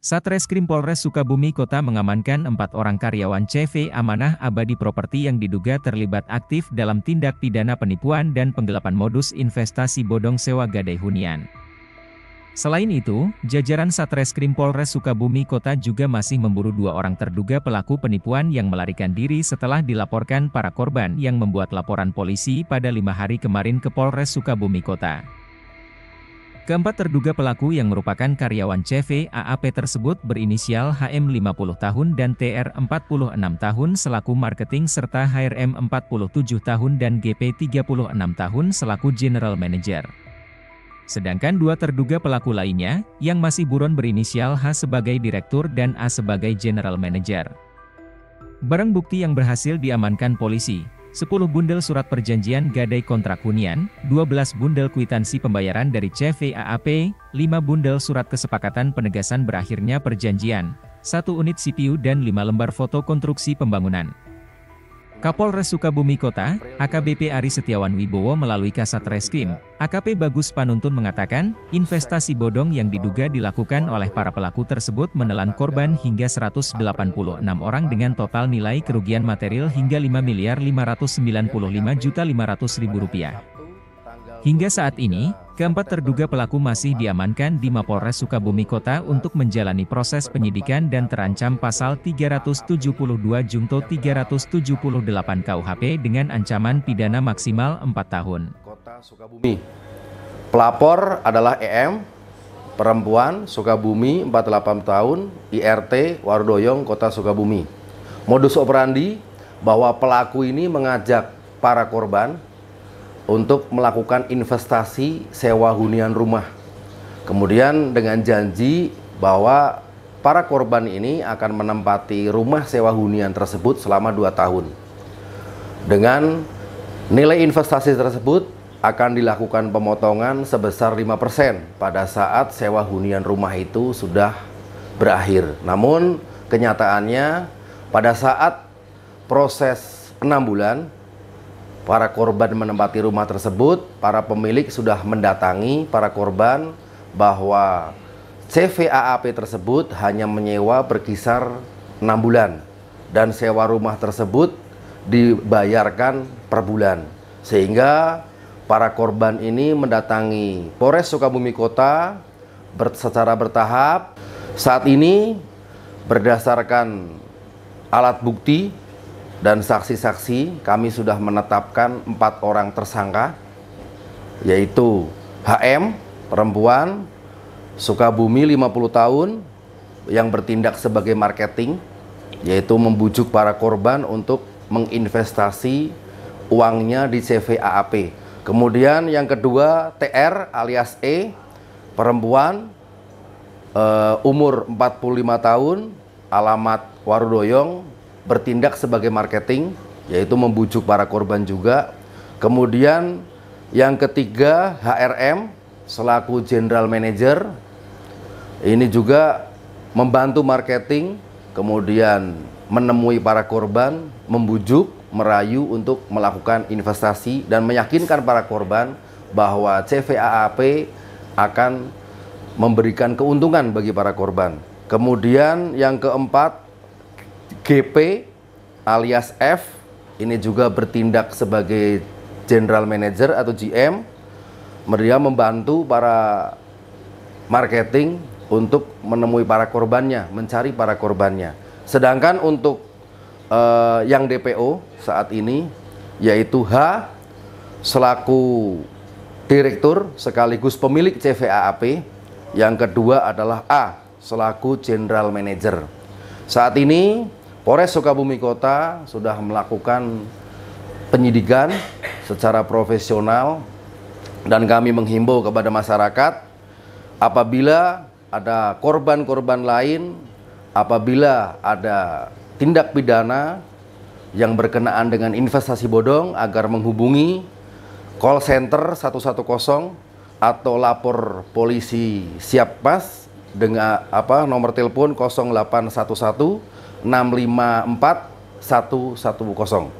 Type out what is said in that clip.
Satreskrim Polres Sukabumi Kota mengamankan empat orang karyawan CV Amanah Abadi Properti yang diduga terlibat aktif dalam tindak pidana penipuan dan penggelapan modus investasi bodong sewa gadai hunian. Selain itu, jajaran Satreskrim Polres Sukabumi Kota juga masih memburu dua orang terduga pelaku penipuan yang melarikan diri setelah dilaporkan para korban yang membuat laporan polisi pada lima hari kemarin ke Polres Sukabumi Kota. Keempat terduga pelaku yang merupakan karyawan CV AAP tersebut berinisial HM 50 tahun dan TR 46 tahun selaku marketing serta HRM 47 tahun dan GP 36 tahun selaku general manager. Sedangkan dua terduga pelaku lainnya, yang masih buron berinisial H sebagai direktur dan A sebagai general manager. Barang bukti yang berhasil diamankan polisi, 10 bundel surat perjanjian gadai kontrak hunian, 12 bundel kuitansi pembayaran dari CVAAP, 5 bundel surat kesepakatan penegasan berakhirnya perjanjian, 1 unit CPU dan 5 lembar foto konstruksi pembangunan. Kapolres Sukabumi Kota, AKBP Ari Setiawan Wibowo melalui Kasat Reskrim, AKP Bagus Panuntun mengatakan, investasi bodong yang diduga dilakukan oleh para pelaku tersebut menelan korban hingga 186 orang dengan total nilai kerugian material hingga 5 miliar 595 juta 500 ribu rupiah. Hingga saat ini, Keempat terduga pelaku masih diamankan di Mapolres Sukabumi Kota untuk menjalani proses penyidikan dan terancam pasal 372 Jungto 378 KUHP dengan ancaman pidana maksimal 4 tahun. Kota Sukabumi. Pelapor adalah EM, perempuan Sukabumi 48 tahun, IRT Wardoyong Kota Sukabumi. Modus operandi bahwa pelaku ini mengajak para korban untuk melakukan investasi sewa hunian rumah. Kemudian dengan janji bahwa para korban ini akan menempati rumah sewa hunian tersebut selama 2 tahun. Dengan nilai investasi tersebut akan dilakukan pemotongan sebesar 5% pada saat sewa hunian rumah itu sudah berakhir. Namun kenyataannya pada saat proses 6 bulan Para korban menempati rumah tersebut, para pemilik sudah mendatangi para korban bahwa CVAAP tersebut hanya menyewa berkisar 6 bulan dan sewa rumah tersebut dibayarkan per bulan. Sehingga para korban ini mendatangi Polres Sukabumi Kota secara bertahap. Saat ini berdasarkan alat bukti dan saksi-saksi kami sudah menetapkan empat orang tersangka yaitu HM perempuan Sukabumi 50 tahun yang bertindak sebagai marketing yaitu membujuk para korban untuk menginvestasi uangnya di CV AAP. Kemudian yang kedua TR alias E perempuan uh, umur 45 tahun alamat Warudoyong bertindak sebagai marketing, yaitu membujuk para korban juga. Kemudian yang ketiga HRM selaku general manager ini juga membantu marketing, kemudian menemui para korban, membujuk, merayu untuk melakukan investasi dan meyakinkan para korban bahwa CVAAP akan memberikan keuntungan bagi para korban. Kemudian yang keempat GP alias F ini juga bertindak sebagai general manager atau GM. Meriah membantu para marketing untuk menemui para korbannya, mencari para korbannya. Sedangkan untuk uh, yang DPO saat ini yaitu H selaku direktur sekaligus pemilik CVAAP. Yang kedua adalah A selaku general manager. Saat ini Polres Sukabumi Kota sudah melakukan penyidikan secara profesional dan kami menghimbau kepada masyarakat apabila ada korban-korban lain, apabila ada tindak pidana yang berkenaan dengan investasi bodong agar menghubungi call center 110 atau lapor polisi siap pas dengan apa nomor telepon 0811 654 110.